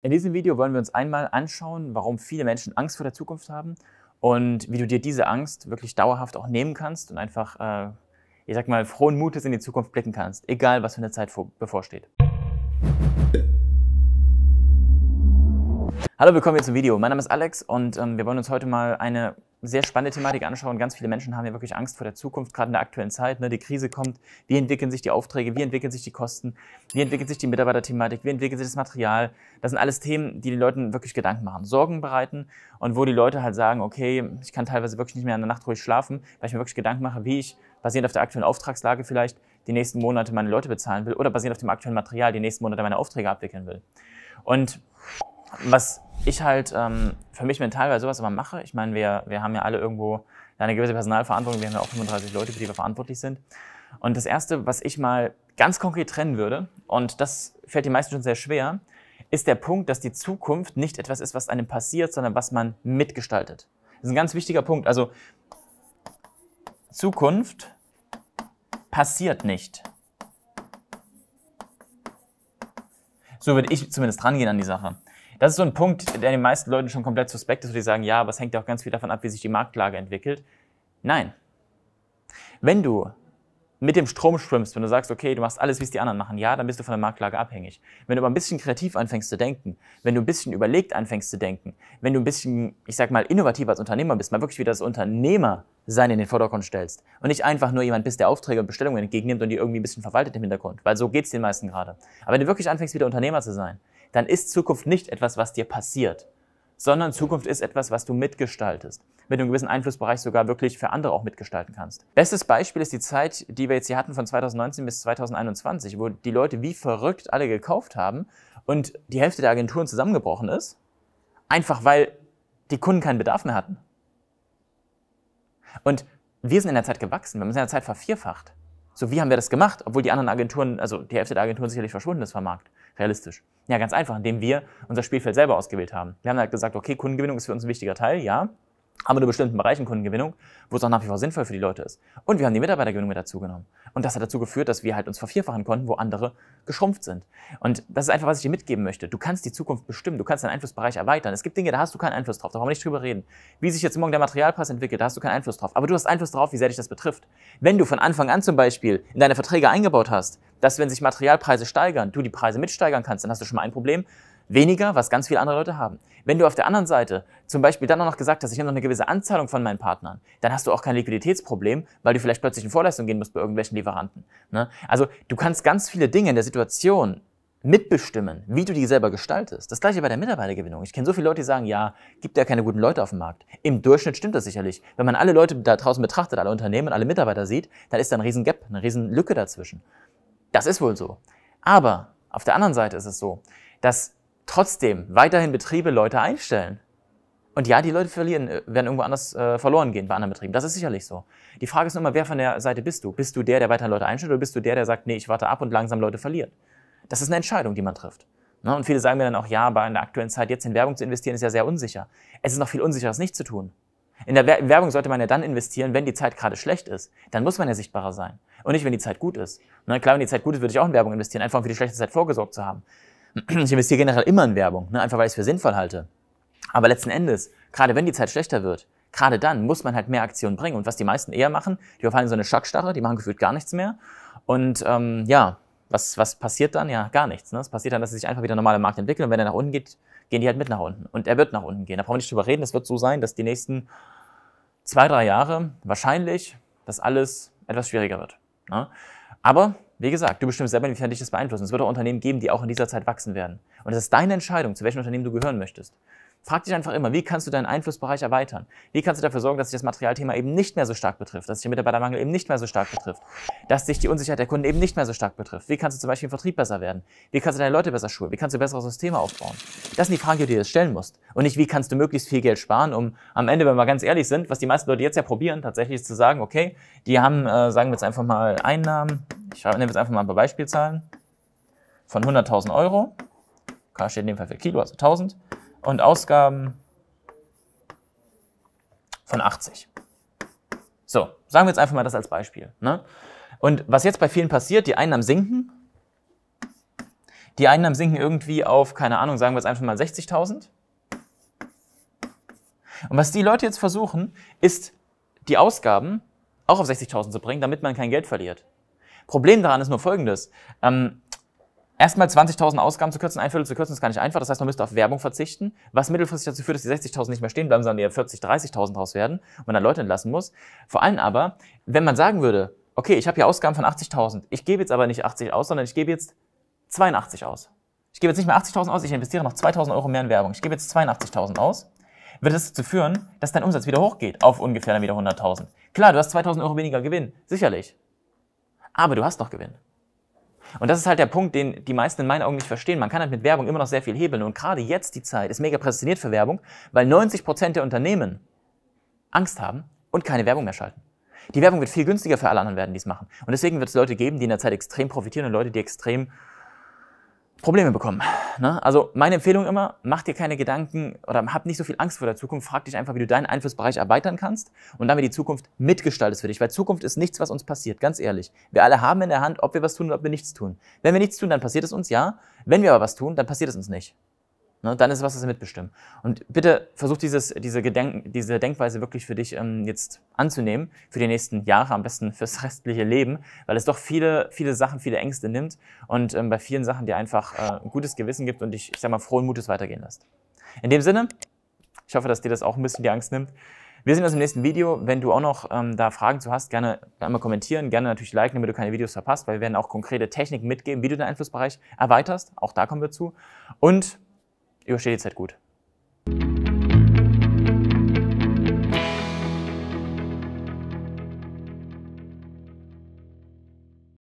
In diesem Video wollen wir uns einmal anschauen, warum viele Menschen Angst vor der Zukunft haben und wie du dir diese Angst wirklich dauerhaft auch nehmen kannst und einfach, äh, ich sag mal, frohen Mutes in die Zukunft blicken kannst, egal was für eine Zeit vor, bevorsteht. Hallo, willkommen hier zum Video. Mein Name ist Alex und ähm, wir wollen uns heute mal eine sehr spannende Thematik anschauen. Ganz viele Menschen haben ja wirklich Angst vor der Zukunft, gerade in der aktuellen Zeit. Ne? Die Krise kommt, wie entwickeln sich die Aufträge, wie entwickeln sich die Kosten, wie entwickelt sich die Mitarbeiterthematik, wie entwickelt sich das Material. Das sind alles Themen, die den Leuten wirklich Gedanken machen, Sorgen bereiten und wo die Leute halt sagen, okay, ich kann teilweise wirklich nicht mehr in der Nacht ruhig schlafen, weil ich mir wirklich Gedanken mache, wie ich basierend auf der aktuellen Auftragslage vielleicht die nächsten Monate meine Leute bezahlen will oder basierend auf dem aktuellen Material die nächsten Monate meine Aufträge abwickeln will. Und was ich halt ähm, für mich mental bei sowas immer mache, ich meine, wir, wir haben ja alle irgendwo eine gewisse Personalverantwortung, wir haben ja auch 35 Leute, für die wir verantwortlich sind. Und das Erste, was ich mal ganz konkret trennen würde, und das fällt den meisten schon sehr schwer, ist der Punkt, dass die Zukunft nicht etwas ist, was einem passiert, sondern was man mitgestaltet. Das ist ein ganz wichtiger Punkt. Also Zukunft passiert nicht. So würde ich zumindest rangehen an die Sache. Das ist so ein Punkt, der den meisten Leuten schon komplett suspekt ist, wo die sagen, ja, aber es hängt ja auch ganz viel davon ab, wie sich die Marktlage entwickelt. Nein. Wenn du mit dem Strom schwimmst, wenn du sagst, okay, du machst alles, wie es die anderen machen, ja, dann bist du von der Marktlage abhängig. Wenn du aber ein bisschen kreativ anfängst zu denken, wenn du ein bisschen überlegt anfängst zu denken, wenn du ein bisschen, ich sag mal, innovativ als Unternehmer bist, mal wirklich wieder das Unternehmersein in den Vordergrund stellst und nicht einfach nur jemand bist, der Aufträge und Bestellungen entgegennimmt und die irgendwie ein bisschen verwaltet im Hintergrund, weil so geht's den meisten gerade. Aber wenn du wirklich anfängst, wieder Unternehmer zu sein, dann ist Zukunft nicht etwas, was dir passiert, sondern Zukunft ist etwas, was du mitgestaltest. Mit einem gewissen Einflussbereich sogar wirklich für andere auch mitgestalten kannst. Bestes Beispiel ist die Zeit, die wir jetzt hier hatten von 2019 bis 2021, wo die Leute wie verrückt alle gekauft haben und die Hälfte der Agenturen zusammengebrochen ist, einfach weil die Kunden keinen Bedarf mehr hatten. Und wir sind in der Zeit gewachsen, wir haben uns in der Zeit vervierfacht. So, wie haben wir das gemacht? Obwohl die anderen Agenturen, also die Hälfte der Agenturen sicherlich verschwunden ist vom Markt. Realistisch. Ja, ganz einfach, indem wir unser Spielfeld selber ausgewählt haben. Wir haben halt gesagt, okay, Kundengewinnung ist für uns ein wichtiger Teil, ja haben wir bestimmten Bereichen Kundengewinnung, wo es auch nach wie vor sinnvoll für die Leute ist. Und wir haben die Mitarbeitergewinnung mit dazu genommen. Und das hat dazu geführt, dass wir halt uns vervierfachen konnten, wo andere geschrumpft sind. Und das ist einfach, was ich dir mitgeben möchte. Du kannst die Zukunft bestimmen, du kannst deinen Einflussbereich erweitern. Es gibt Dinge, da hast du keinen Einfluss drauf, da brauchen wir nicht drüber reden. Wie sich jetzt morgen der Materialpreis entwickelt, da hast du keinen Einfluss drauf. Aber du hast Einfluss drauf, wie sehr dich das betrifft. Wenn du von Anfang an zum Beispiel in deine Verträge eingebaut hast, dass wenn sich Materialpreise steigern, du die Preise mitsteigern kannst, dann hast du schon mal ein Problem, weniger, was ganz viele andere Leute haben. Wenn du auf der anderen Seite zum Beispiel dann auch noch gesagt hast, ich nehme noch eine gewisse Anzahlung von meinen Partnern, dann hast du auch kein Liquiditätsproblem, weil du vielleicht plötzlich in Vorleistung gehen musst bei irgendwelchen Lieferanten. Ne? Also du kannst ganz viele Dinge in der Situation mitbestimmen, wie du die selber gestaltest. Das gleiche bei der Mitarbeitergewinnung. Ich kenne so viele Leute, die sagen, ja, gibt ja keine guten Leute auf dem Markt. Im Durchschnitt stimmt das sicherlich. Wenn man alle Leute da draußen betrachtet, alle Unternehmen, alle Mitarbeiter sieht, dann ist da ein riesen Gap, eine riesen Lücke dazwischen. Das ist wohl so. Aber auf der anderen Seite ist es so, dass trotzdem weiterhin Betriebe Leute einstellen. Und ja, die Leute verlieren, äh, werden irgendwo anders äh, verloren gehen bei anderen Betrieben. Das ist sicherlich so. Die Frage ist nur immer, wer von der Seite bist du? Bist du der, der weiterhin Leute einstellt oder bist du der, der sagt, nee, ich warte ab und langsam Leute verliert? Das ist eine Entscheidung, die man trifft. Ne? Und viele sagen mir dann auch, ja, bei einer aktuellen Zeit jetzt in Werbung zu investieren, ist ja sehr unsicher. Es ist noch viel unsicherer, es nicht zu tun. In der Werbung sollte man ja dann investieren, wenn die Zeit gerade schlecht ist. Dann muss man ja sichtbarer sein. Und nicht, wenn die Zeit gut ist. Ne? Klar, wenn die Zeit gut ist, würde ich auch in Werbung investieren, einfach um für die schlechte Zeit vorgesorgt zu haben ich investiere generell immer in Werbung, ne? einfach weil ich es für sinnvoll halte. Aber letzten Endes, gerade wenn die Zeit schlechter wird, gerade dann muss man halt mehr Aktionen bringen. Und was die meisten eher machen, die verfallen so eine Schockstarre, die machen gefühlt gar nichts mehr. Und ähm, ja, was, was passiert dann? Ja, gar nichts. Ne? Es passiert dann, dass sie sich einfach wieder normal im Markt entwickeln. und wenn er nach unten geht, gehen die halt mit nach unten. Und er wird nach unten gehen. Da brauchen wir nicht drüber reden. Es wird so sein, dass die nächsten zwei, drei Jahre wahrscheinlich das alles etwas schwieriger wird. Ne? Aber wie gesagt, du bestimmst selber, inwiefern dich das beeinflusst. Es wird auch Unternehmen geben, die auch in dieser Zeit wachsen werden. Und es ist deine Entscheidung, zu welchem Unternehmen du gehören möchtest. Frag dich einfach immer, wie kannst du deinen Einflussbereich erweitern? Wie kannst du dafür sorgen, dass dich das Materialthema eben nicht mehr so stark betrifft, dass dich der Mitarbeitermangel eben nicht mehr so stark betrifft, dass dich die Unsicherheit der Kunden eben nicht mehr so stark betrifft? Wie kannst du zum Beispiel im Vertrieb besser werden? Wie kannst du deine Leute besser schulen? Wie kannst du bessere Systeme aufbauen? Das sind die Fragen, die du dir jetzt stellen musst. Und nicht, wie kannst du möglichst viel Geld sparen, um am Ende, wenn wir ganz ehrlich sind, was die meisten Leute jetzt ja probieren, tatsächlich zu sagen, okay, die haben, äh, sagen wir jetzt einfach mal Einnahmen, ich nehme jetzt einfach mal ein paar Beispielzahlen, von 100.000 Euro, K steht in dem Fall für Kilo, also 1000, und Ausgaben von 80. So, sagen wir jetzt einfach mal das als Beispiel. Ne? Und was jetzt bei vielen passiert, die Einnahmen sinken. Die Einnahmen sinken irgendwie auf, keine Ahnung, sagen wir jetzt einfach mal 60.000. Und was die Leute jetzt versuchen, ist, die Ausgaben auch auf 60.000 zu bringen, damit man kein Geld verliert. Problem daran ist nur folgendes. Ähm, erstmal 20.000 Ausgaben zu kürzen, ein Viertel zu kürzen, ist gar nicht einfach. Das heißt, man müsste auf Werbung verzichten, was mittelfristig dazu führt, dass die 60.000 nicht mehr stehen bleiben, sondern eher 40, 30.000 draus werden und man dann Leute entlassen muss. Vor allem aber, wenn man sagen würde, okay, ich habe hier Ausgaben von 80.000, ich gebe jetzt aber nicht 80 aus, sondern ich gebe jetzt 82 aus. Ich gebe jetzt nicht mehr 80.000 aus, ich investiere noch 2.000 Euro mehr in Werbung. Ich gebe jetzt 82.000 aus wird das dazu führen, dass dein Umsatz wieder hochgeht auf ungefähr dann wieder 100.000. Klar, du hast 2.000 Euro weniger Gewinn, sicherlich. Aber du hast noch Gewinn. Und das ist halt der Punkt, den die meisten in meinen Augen nicht verstehen. Man kann halt mit Werbung immer noch sehr viel hebeln. Und gerade jetzt die Zeit ist mega prädestiniert für Werbung, weil 90% Prozent der Unternehmen Angst haben und keine Werbung mehr schalten. Die Werbung wird viel günstiger für alle anderen werden, die es machen. Und deswegen wird es Leute geben, die in der Zeit extrem profitieren und Leute, die extrem Probleme bekommen. Ne? Also meine Empfehlung immer, mach dir keine Gedanken oder hab nicht so viel Angst vor der Zukunft, frag dich einfach, wie du deinen Einflussbereich erweitern kannst und damit die Zukunft mitgestaltest für dich, weil Zukunft ist nichts, was uns passiert, ganz ehrlich. Wir alle haben in der Hand, ob wir was tun oder ob wir nichts tun. Wenn wir nichts tun, dann passiert es uns, ja. Wenn wir aber was tun, dann passiert es uns nicht. Ne? Dann ist es was, was wir mitbestimmen. Und bitte versuch dieses, diese, Gedenk diese Denkweise wirklich für dich ähm, jetzt anzunehmen, für die nächsten Jahre, am besten fürs restliche Leben, weil es doch viele, viele Sachen, viele Ängste nimmt und ähm, bei vielen Sachen dir einfach äh, ein gutes Gewissen gibt und dich, ich sag mal, frohen Mutes weitergehen lässt. In dem Sinne, ich hoffe, dass dir das auch ein bisschen die Angst nimmt. Wir sehen uns im nächsten Video. Wenn du auch noch ähm, da Fragen zu hast, gerne einmal kommentieren, gerne natürlich liken, damit du keine Videos verpasst, weil wir werden auch konkrete Techniken mitgeben, wie du den Einflussbereich erweiterst. Auch da kommen wir zu. Und übersteht die Zeit halt gut.